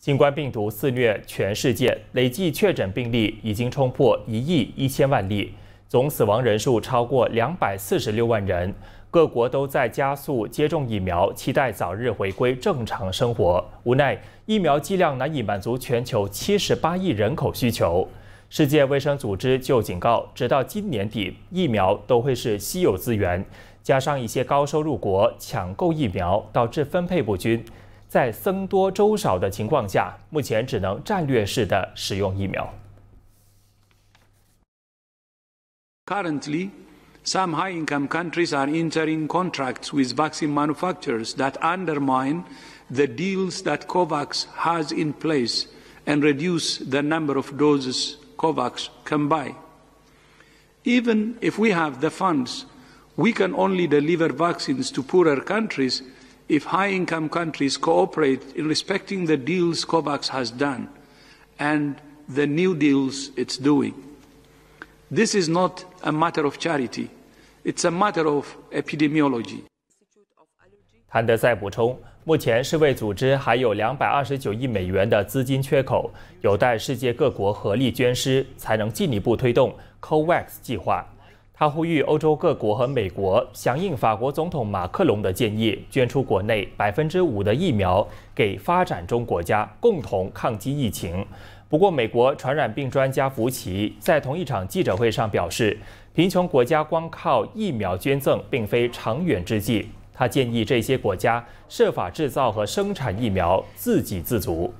新冠病毒肆虐全世界，累计确诊病例已经冲破一亿一千万例，总死亡人数超过两百四十六万人。各国都在加速接种疫苗，期待早日回归正常生活。无奈疫苗剂量难以满足全球七十八亿人口需求。世界卫生组织就警告，直到今年底，疫苗都会是稀有资源。加上一些高收入国抢购疫苗，导致分配不均。在僧多粥少的情况下，目前只能战略式的使用疫苗。Currently, some high-income countries are entering contracts with vaccine manufacturers that undermine the deals that COVAX has in place and reduce the number of doses COVAX can buy. Even if we have the funds, we can only deliver vaccines to poorer countries if high income countries cooperate in respecting the deals COVAX has done and the new deals it's doing. This is not a matter of charity, it's a matter of epidemiology. 谭德赛补充，目前世卫组织还有两百二十九亿美元的资金缺口，有待世界各国合力捐施，才能进一步推动 COVAX 计划。他呼吁欧洲各国和美国响应法国总统马克龙的建议，捐出国内百分之五的疫苗给发展中国家，共同抗击疫情。不过，美国传染病专家福奇在同一场记者会上表示，贫穷国家光靠疫苗捐赠并非长远之计。他建议这些国家设法制造和生产疫苗，自给自足。